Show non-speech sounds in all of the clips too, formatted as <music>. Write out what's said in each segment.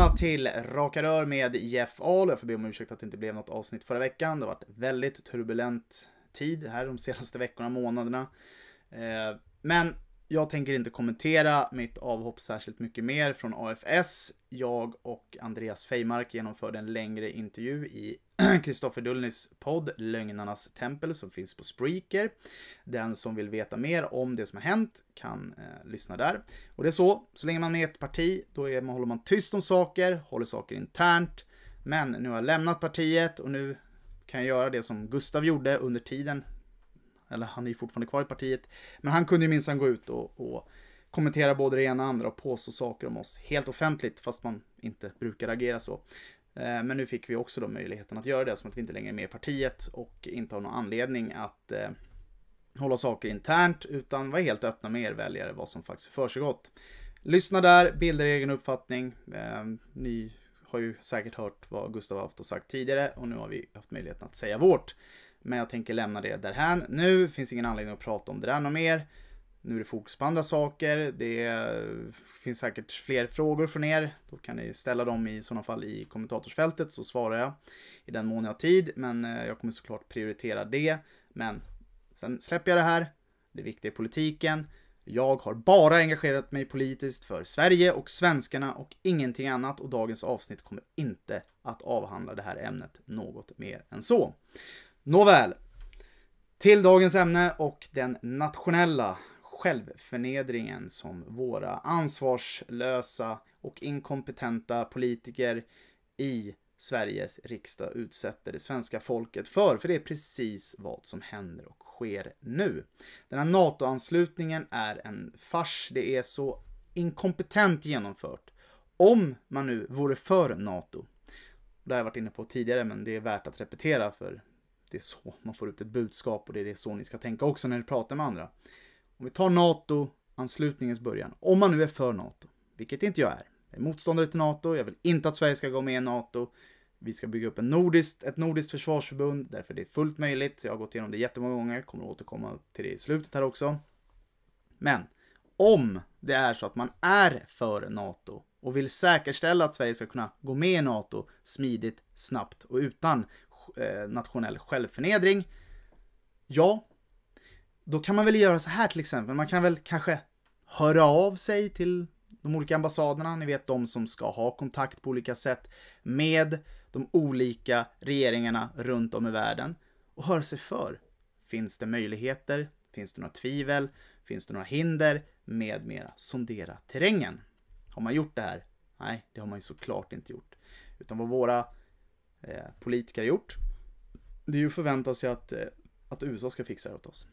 välkomna till Raka Rör med Jeff Ahl. Jag får be om ursäkt att det inte blev något avsnitt förra veckan. Det har varit väldigt turbulent tid här de senaste veckorna, månaderna. Eh, men jag tänker inte kommentera mitt avhopp särskilt mycket mer från AFS. Jag och Andreas Feimark genomförde en längre intervju i Kristoffer <clears throat> Dullnys podd Lögnarnas tempel som finns på Spreaker. Den som vill veta mer om det som har hänt kan eh, lyssna där. Och det är så, så länge man är med ett parti, då är man, håller man tyst om saker, håller saker internt. Men nu har jag lämnat partiet och nu kan jag göra det som Gustav gjorde under tiden eller han är ju fortfarande kvar i partiet. Men han kunde ju minsann gå ut och, och kommentera både det ena och andra och påstå saker om oss helt offentligt, fast man inte brukar agera så. Eh, men nu fick vi också då möjligheten att göra det, som att vi inte längre är med i partiet och inte har någon anledning att eh, hålla saker internt, utan vara helt öppna med er väljare vad som faktiskt försiggått. Lyssna där, bilda er egen uppfattning. Eh, ni har ju säkert hört vad Gustav har haft och sagt tidigare och nu har vi haft möjligheten att säga vårt. Men jag tänker lämna det därhän nu. Finns ingen anledning att prata om det där något mer. Nu är det fokus på andra saker. Det finns säkert fler frågor från er. Då kan ni ställa dem i sådana fall i kommentatorsfältet så svarar jag i den mån jag har tid. Men eh, jag kommer såklart prioritera det. Men sen släpper jag det här. Det viktiga är politiken. Jag har bara engagerat mig politiskt för Sverige och svenskarna och ingenting annat och dagens avsnitt kommer inte att avhandla det här ämnet något mer än så. Nåväl. Till dagens ämne och den nationella självförnedringen som våra ansvarslösa och inkompetenta politiker i Sveriges riksdag utsätter det svenska folket för. För det är precis vad som händer och sker nu. Den här NATO-anslutningen är en fars. Det är så inkompetent genomfört. Om man nu vore för NATO. Det har jag varit inne på tidigare men det är värt att repetera för det är så man får ut ett budskap och det är det så ni ska tänka också när ni pratar med andra. Om vi tar NATO-anslutningens början, om man nu är för NATO, vilket inte jag är. Jag är motståndare till NATO, jag vill inte att Sverige ska gå med i NATO. Vi ska bygga upp en nordiskt, ett nordiskt försvarsförbund, därför det är fullt möjligt. Jag har gått igenom det jättemånga gånger, kommer att återkomma till det i slutet här också. Men om det är så att man är för NATO och vill säkerställa att Sverige ska kunna gå med i NATO smidigt, snabbt och utan Eh, nationell självförnedring. Ja, då kan man väl göra så här till exempel. Man kan väl kanske höra av sig till de olika ambassaderna, ni vet de som ska ha kontakt på olika sätt med de olika regeringarna runt om i världen och höra sig för. Finns det möjligheter? Finns det några tvivel? Finns det några hinder? Med mera. Sondera terrängen. Har man gjort det här? Nej, det har man ju såklart inte gjort. Utan vad våra Eh, politiker gjort. Det är ju att förvänta sig att, att USA ska fixa det åt oss.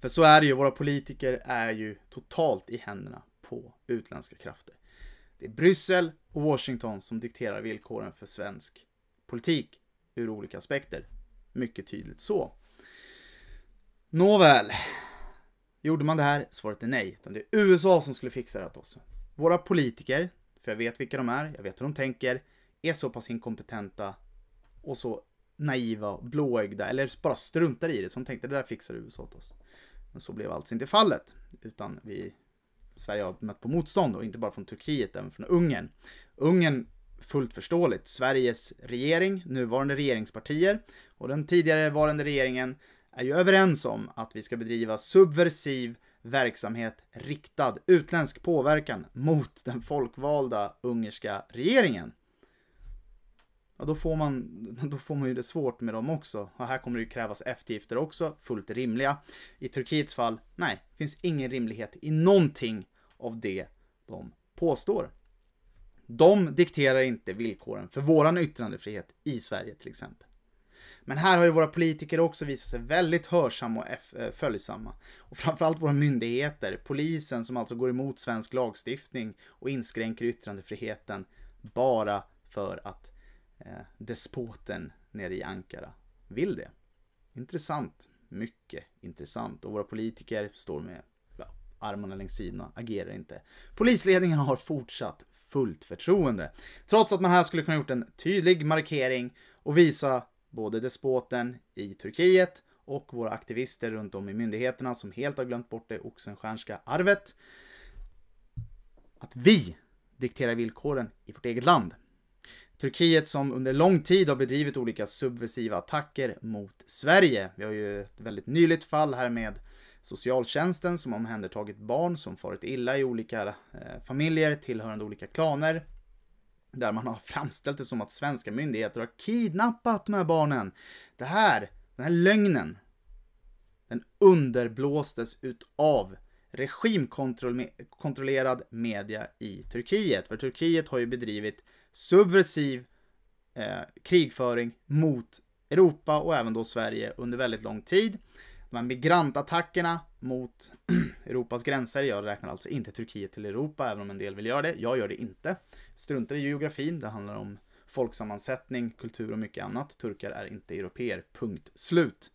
För så är det ju, våra politiker är ju totalt i händerna på utländska krafter. Det är Bryssel och Washington som dikterar villkoren för svensk politik ur olika aspekter. Mycket tydligt så. Nåväl. Gjorde man det här? Svaret är nej. Utan det är USA som skulle fixa det åt oss. Våra politiker, för jag vet vilka de är, jag vet hur de tänker är så pass inkompetenta och så naiva, blåögda eller bara struntar i det. Som de tänkte det där fixar USA åt oss. Men så blev alltså inte fallet. Utan vi, Sverige har mött på motstånd och inte bara från Turkiet, även från Ungern. Ungern, fullt förståeligt, Sveriges regering, nuvarande regeringspartier och den tidigare varande regeringen är ju överens om att vi ska bedriva subversiv verksamhet riktad utländsk påverkan mot den folkvalda ungerska regeringen. Ja, då, får man, <laughs> då får man ju det svårt med dem också. Och här kommer det ju krävas eftergifter också, fullt rimliga. I Turkiets fall, nej, finns ingen rimlighet i någonting av det de påstår. De dikterar inte villkoren för våran yttrandefrihet i Sverige till exempel. Men här har ju våra politiker också visat sig väldigt hörsamma och eh, följsamma. Och framförallt våra myndigheter, polisen som alltså går emot svensk lagstiftning och inskränker yttrandefriheten bara för att Eh, despoten nere i Ankara vill det. Intressant, mycket intressant. Och våra politiker står med ja, armarna längs sidorna, agerar inte. Polisledningen har fortsatt fullt förtroende. Trots att man här skulle kunna gjort en tydlig markering och visa både despoten i Turkiet och våra aktivister runt om i myndigheterna som helt har glömt bort det Oxenstiernska arvet. Att vi dikterar villkoren i vårt eget land. Turkiet som under lång tid har bedrivit olika subversiva attacker mot Sverige. Vi har ju ett väldigt nyligt fall här med socialtjänsten som omhändertagit barn som farit illa i olika eh, familjer tillhörande olika klaner. Där man har framställt det som att svenska myndigheter har kidnappat de här barnen. Det här, den här lögnen, den underblåstes utav regimkontrollerad media i Turkiet. För Turkiet har ju bedrivit subversiv eh, krigföring mot Europa och även då Sverige under väldigt lång tid. De här migrantattackerna mot <clears throat> Europas gränser, jag räknar alltså inte Turkiet till Europa, även om en del vill göra det. Jag gör det inte. Struntar i geografin, det handlar om folksammansättning, kultur och mycket annat. Turkar är inte europeer, punkt slut.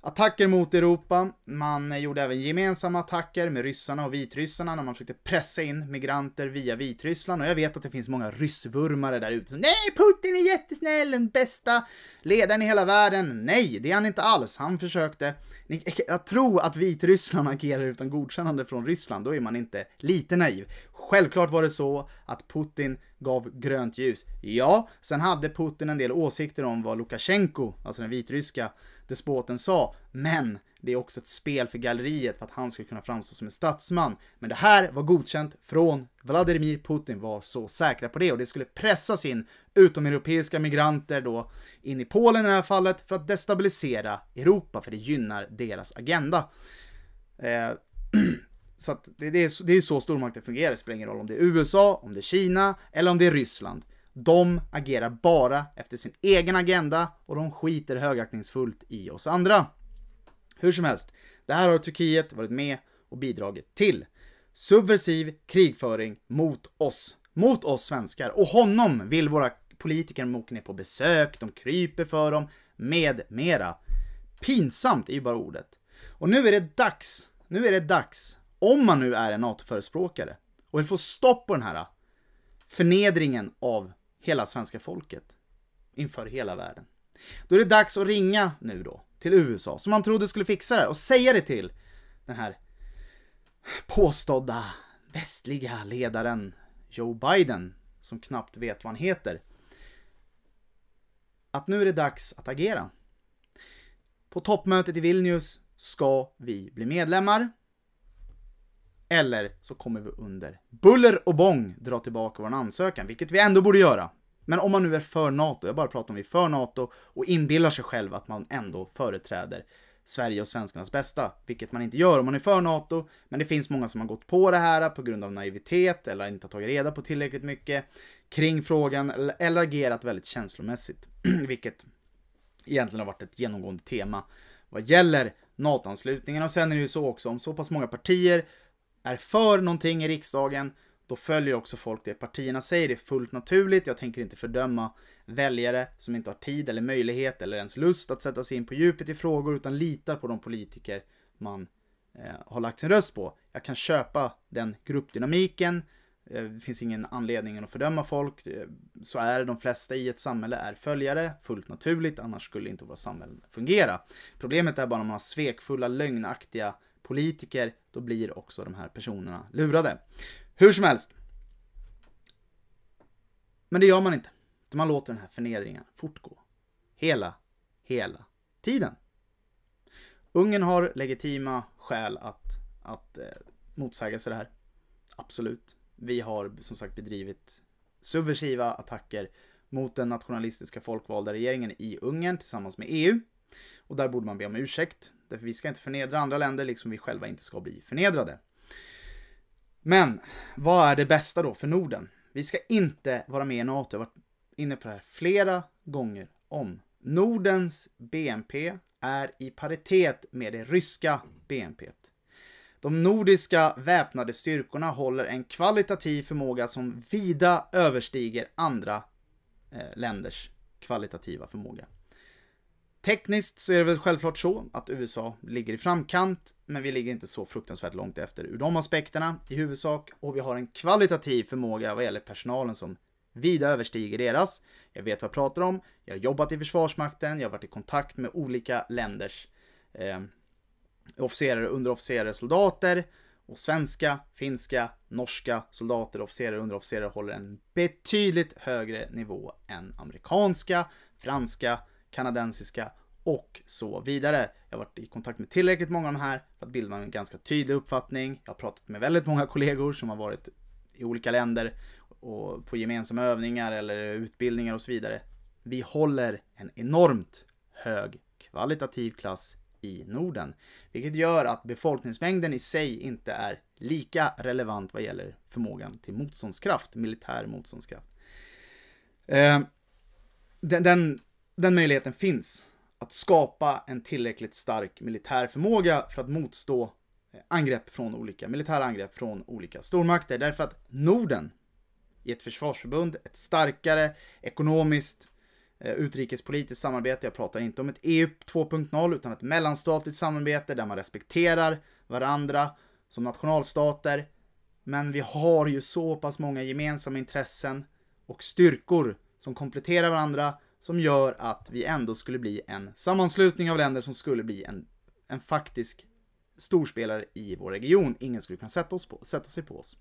Attacker mot Europa. Man eh, gjorde även gemensamma attacker med ryssarna och vitryssarna när man försökte pressa in migranter via Vitryssland. Och jag vet att det finns många ryssvurmare där ute som Nej, Putin är jättesnäll, den bästa ledaren i hela världen. Nej, det är han inte alls. Han försökte... Jag tror att Vitryssland agerar utan godkännande från Ryssland, då är man inte lite naiv. Självklart var det så att Putin gav grönt ljus. Ja, sen hade Putin en del åsikter om vad Lukasjenko, alltså den vitryska despoten, sa. Men det är också ett spel för galleriet för att han skulle kunna framstå som en statsman. Men det här var godkänt från Vladimir Putin, var så säkra på det och det skulle pressas in utomeuropeiska migranter då in i Polen i det här fallet för att destabilisera Europa, för det gynnar deras agenda. Eh, <clears throat> Så att det, det, är, det är så stormakter fungerar, det spelar ingen roll om det är USA, om det är Kina eller om det är Ryssland. De agerar bara efter sin egen agenda och de skiter högaktningsfullt i oss andra. Hur som helst, det här har Turkiet varit med och bidragit till. Subversiv krigföring mot oss, mot oss svenskar. Och honom vill våra politiker åka ner på besök, de kryper för dem, med mera. Pinsamt är ju bara ordet. Och nu är det dags, nu är det dags om man nu är en NATO-förespråkare och vill få stopp på den här förnedringen av hela svenska folket inför hela världen. Då är det dags att ringa nu då till USA som man trodde skulle fixa det och säga det till den här påstådda västliga ledaren Joe Biden som knappt vet vad han heter. Att nu är det dags att agera. På toppmötet i Vilnius ska vi bli medlemmar. Eller så kommer vi under buller och bång dra tillbaka vår ansökan, vilket vi ändå borde göra. Men om man nu är för NATO, jag bara pratar om vi är för NATO och inbillar sig själv att man ändå företräder Sverige och svenskarnas bästa, vilket man inte gör om man är för NATO. Men det finns många som har gått på det här på grund av naivitet eller inte har tagit reda på tillräckligt mycket kring frågan eller agerat väldigt känslomässigt, <clears throat> vilket egentligen har varit ett genomgående tema vad gäller NATO-anslutningen. Och sen är det ju så också om så pass många partier är för någonting i riksdagen, då följer också folk det partierna säger. Det är fullt naturligt. Jag tänker inte fördöma väljare som inte har tid eller möjlighet eller ens lust att sätta sig in på djupet i frågor utan litar på de politiker man eh, har lagt sin röst på. Jag kan köpa den gruppdynamiken. Eh, det finns ingen anledning att fördöma folk. Eh, så är det. De flesta i ett samhälle är följare. Fullt naturligt. Annars skulle inte våra samhällen fungera. Problemet är bara när man har svekfulla, lögnaktiga politiker, då blir också de här personerna lurade. Hur som helst. Men det gör man inte. Man låter den här förnedringen fortgå. Hela, hela tiden. Ungern har legitima skäl att, att eh, motsäga sig det här. Absolut. Vi har som sagt bedrivit subversiva attacker mot den nationalistiska folkvalda regeringen i Ungern tillsammans med EU. Och där borde man be om ursäkt, därför vi ska inte förnedra andra länder, liksom vi själva inte ska bli förnedrade. Men vad är det bästa då för Norden? Vi ska inte vara med i NATO, jag har varit inne på det här flera gånger om. Nordens BNP är i paritet med det ryska BNP. De nordiska väpnade styrkorna håller en kvalitativ förmåga som vida överstiger andra eh, länders kvalitativa förmåga. Tekniskt så är det väl självklart så att USA ligger i framkant, men vi ligger inte så fruktansvärt långt efter ur de aspekterna i huvudsak och vi har en kvalitativ förmåga vad gäller personalen som vida överstiger deras. Jag vet vad jag pratar om, jag har jobbat i Försvarsmakten, jag har varit i kontakt med olika länders eh, officerare, underofficerare, soldater och svenska, finska, norska soldater, officerare, underofficerare håller en betydligt högre nivå än amerikanska, franska, kanadensiska och så vidare. Jag har varit i kontakt med tillräckligt många av de här för att bilda en ganska tydlig uppfattning. Jag har pratat med väldigt många kollegor som har varit i olika länder och på gemensamma övningar eller utbildningar och så vidare. Vi håller en enormt hög kvalitativ klass i Norden, vilket gör att befolkningsmängden i sig inte är lika relevant vad gäller förmågan till motståndskraft, militär motståndskraft. Eh, den, den den möjligheten finns. Att skapa en tillräckligt stark militär förmåga för att motstå eh, angrepp från olika, militära angrepp från olika stormakter. Därför att Norden i ett försvarsförbund, ett starkare ekonomiskt, eh, utrikespolitiskt samarbete. Jag pratar inte om ett EU 2.0 utan ett mellanstatligt samarbete där man respekterar varandra som nationalstater. Men vi har ju så pass många gemensamma intressen och styrkor som kompletterar varandra som gör att vi ändå skulle bli en sammanslutning av länder som skulle bli en, en faktisk storspelare i vår region. Ingen skulle kunna sätta, oss på, sätta sig på oss.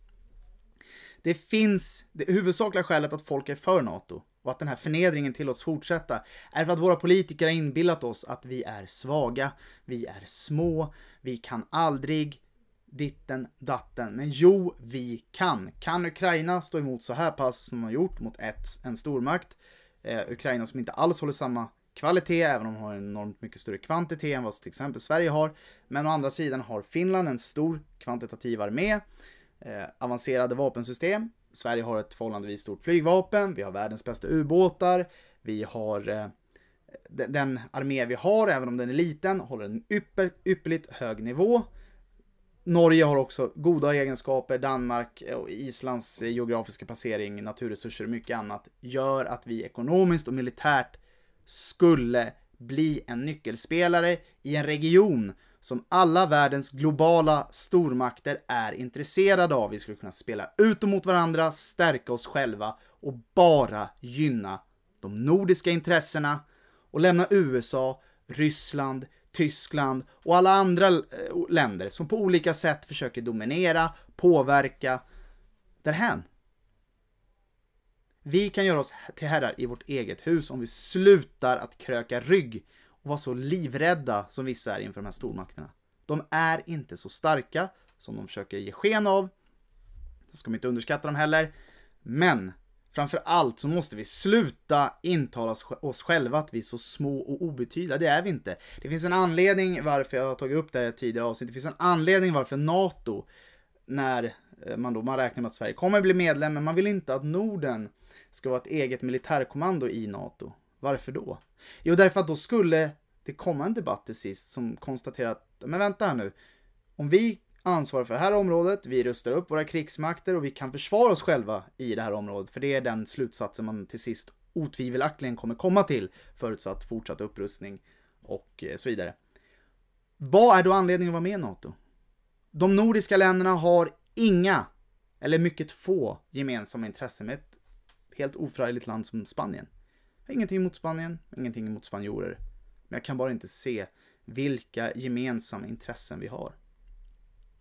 Det finns, det huvudsakliga skälet att folk är för NATO och att den här förnedringen tillåts fortsätta är för att våra politiker har inbillat oss att vi är svaga, vi är små, vi kan aldrig ditten datten. Men jo, vi kan. Kan Ukraina stå emot så här pass som de har gjort mot ett, en stormakt eh, Ukraina som inte alls håller samma kvalitet, även om de har enormt mycket större kvantitet än vad till exempel Sverige har. Men å andra sidan har Finland en stor kvantitativ armé, eh, avancerade vapensystem. Sverige har ett förhållandevis stort flygvapen, vi har världens bästa ubåtar, vi har eh, den, armé vi har, även om den är liten, håller en ypper, ypperligt hög nivå. Norge har också goda egenskaper, Danmark eh, och Islands eh, geografiska placering, naturresurser och mycket annat gör att vi ekonomiskt och militärt skulle bli en nyckelspelare i en region som alla världens globala stormakter är intresserade av. Vi skulle kunna spela ut mot varandra, stärka oss själva och bara gynna de nordiska intressena och lämna USA, Ryssland, Tyskland och alla andra eh, länder som på olika sätt försöker dominera, påverka därhän. Vi kan göra oss till herrar i vårt eget hus om vi slutar att kröka rygg och vara så livrädda som vissa är inför de här stormakterna. De är inte så starka som de försöker ge sken av. Det ska man inte underskatta dem heller. Men framför allt så måste vi sluta intala oss själva att vi är så små och obetydliga. Det är vi inte. Det finns en anledning varför jag har tagit upp det här tidigare avsnitt. Det finns en anledning varför NATO, när eh, man då man räknar med att Sverige kommer bli medlem, men man vill inte att Norden ska vara ett eget militärkommando i NATO. Varför då? Jo, därför att då skulle det komma en debatt till sist som konstaterar att, men vänta här nu, om vi ansvar för det här området, vi rustar upp våra krigsmakter och vi kan försvara oss själva i det här området. För det är den slutsatsen man till sist otvivelaktigen kommer komma till förutsatt fortsatt upprustning och eh, så vidare. Vad är då anledningen att vara med i NATO? De nordiska länderna har inga, eller mycket få, gemensamma intressen med ett helt oförargligt land som Spanien. Ingenting emot Spanien, ingenting emot spanjorer. Men jag kan bara inte se vilka gemensamma intressen vi har.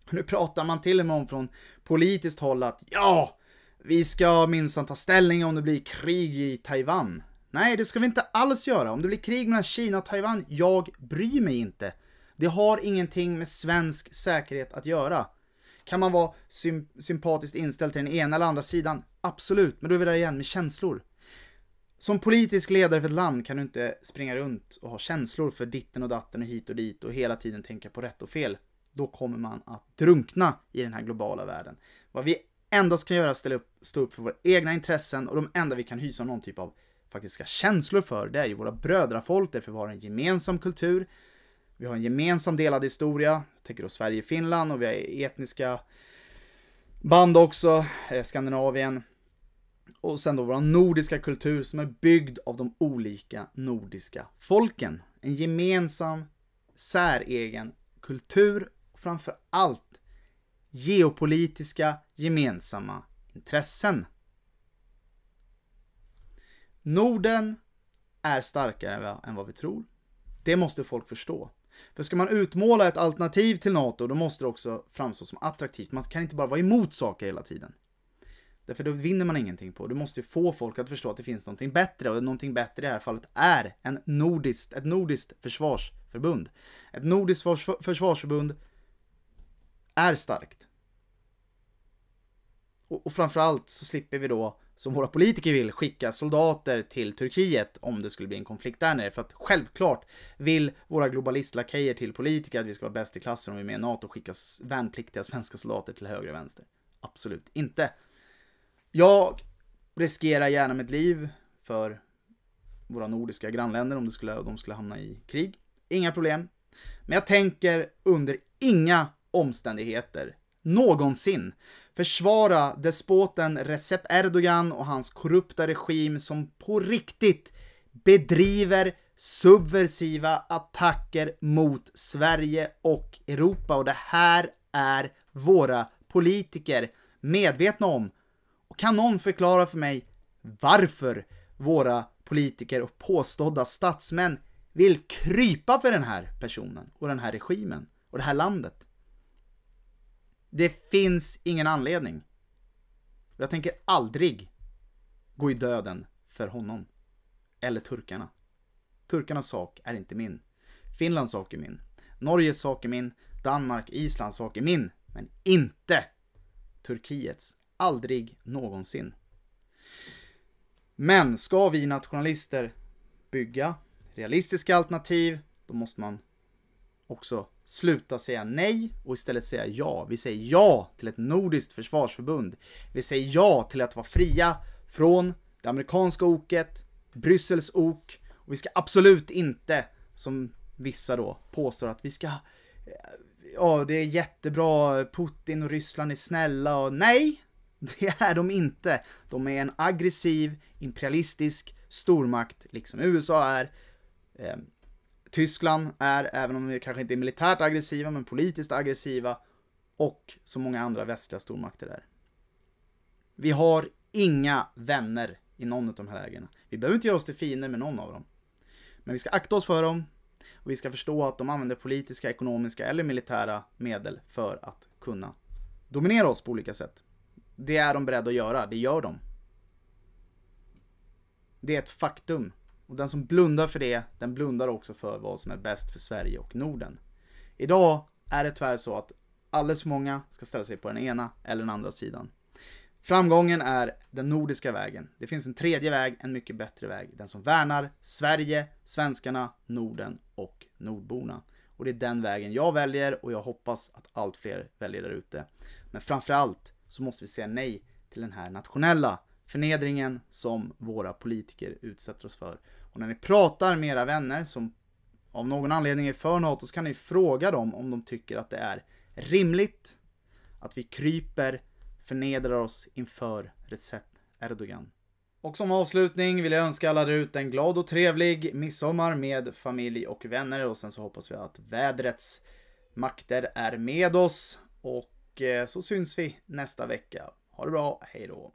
<laughs> Nu pratar man till och med om från politiskt håll att ja, vi ska minsann ta ställning om det blir krig i Taiwan. Nej, det ska vi inte alls göra. Om det blir krig mellan Kina och Taiwan, jag bryr mig inte. Det har ingenting med svensk säkerhet att göra. Kan man vara symp sympatiskt inställd till den ena eller andra sidan? Absolut, men då är vi där igen med känslor. Som politisk ledare för ett land kan du inte springa runt och ha känslor för ditten och datten och hit och dit och hela tiden tänka på rätt och fel då kommer man att drunkna i den här globala världen. Vad vi endast kan göra är att ställa upp, stå upp för våra egna intressen och de enda vi kan hysa någon typ av faktiska känslor för, det är ju våra brödrafolk, därför vi har en gemensam kultur, vi har en gemensam delad historia, tänker då Sverige, Finland och vi har etniska band också, eh, Skandinavien. Och sen då vår nordiska kultur som är byggd av de olika nordiska folken. En gemensam, säregen kultur och framför allt geopolitiska gemensamma intressen. Norden är starkare än vad vi tror. Det måste folk förstå. För ska man utmåla ett alternativ till NATO, då måste det också framstå som attraktivt. Man kan inte bara vara emot saker hela tiden. Därför då vinner man ingenting på. Du måste få folk att förstå att det finns någonting bättre och någonting bättre i det här fallet är en nordiskt, ett nordiskt försvarsförbund. Ett nordiskt försvarsförbund är starkt. Och, och framförallt så slipper vi då, som våra politiker vill, skicka soldater till Turkiet om det skulle bli en konflikt där nere. För att självklart vill våra globalistlakajer till politiker att vi ska vara bäst i klassen om vi är med i NATO och skicka värnpliktiga svenska soldater till höger och vänster. Absolut inte. Jag riskerar gärna mitt liv för våra nordiska grannländer om det skulle, de skulle hamna i krig. Inga problem. Men jag tänker under inga omständigheter någonsin försvara despoten Recep Erdogan och hans korrupta regim som på riktigt bedriver subversiva attacker mot Sverige och Europa. Och det här är våra politiker medvetna om. Och kan någon förklara för mig varför våra politiker och påstådda statsmän vill krypa för den här personen och den här regimen och det här landet? Det finns ingen anledning. Jag tänker aldrig gå i döden för honom. Eller turkarna. Turkarnas sak är inte min. Finlands sak är min. Norges sak är min. Danmark, Islands sak är min. Men inte Turkiets. Aldrig någonsin. Men ska vi nationalister bygga realistiska alternativ, då måste man också Sluta säga nej och istället säga ja. Vi säger ja till ett nordiskt försvarsförbund. Vi säger ja till att vara fria från det amerikanska oket, Bryssels ok och vi ska absolut inte, som vissa då påstår att vi ska, eh, ja det är jättebra, Putin och Ryssland är snälla och nej, <laughs> det är de inte. De är en aggressiv, imperialistisk stormakt, liksom USA är. Ehm, Tyskland är, även om de kanske inte är militärt aggressiva, men politiskt aggressiva och så många andra västliga stormakter är. Vi har inga vänner i någon av de här lägena. Vi behöver inte göra oss till fiender med någon av dem. Men vi ska akta oss för dem och vi ska förstå att de använder politiska, ekonomiska eller militära medel för att kunna dominera oss på olika sätt. Det är de beredda att göra, det gör de. Det är ett faktum och den som blundar för det, den blundar också för vad som är bäst för Sverige och Norden. Idag är det tyvärr så att alldeles för många ska ställa sig på den ena eller den andra sidan. Framgången är den nordiska vägen. Det finns en tredje väg, en mycket bättre väg. Den som värnar Sverige, svenskarna, Norden och nordborna. Och det är den vägen jag väljer och jag hoppas att allt fler väljer där ute. Men framförallt så måste vi säga nej till den här nationella förnedringen som våra politiker utsätter oss för. Och när ni pratar med era vänner som av någon anledning är för NATO så kan ni fråga dem om de tycker att det är rimligt att vi kryper, förnedrar oss inför Recep Erdogan. Och som avslutning vill jag önska alla där ute en glad och trevlig midsommar med familj och vänner och sen så hoppas vi att vädrets makter är med oss och eh, så syns vi nästa vecka. Ha det bra, hejdå!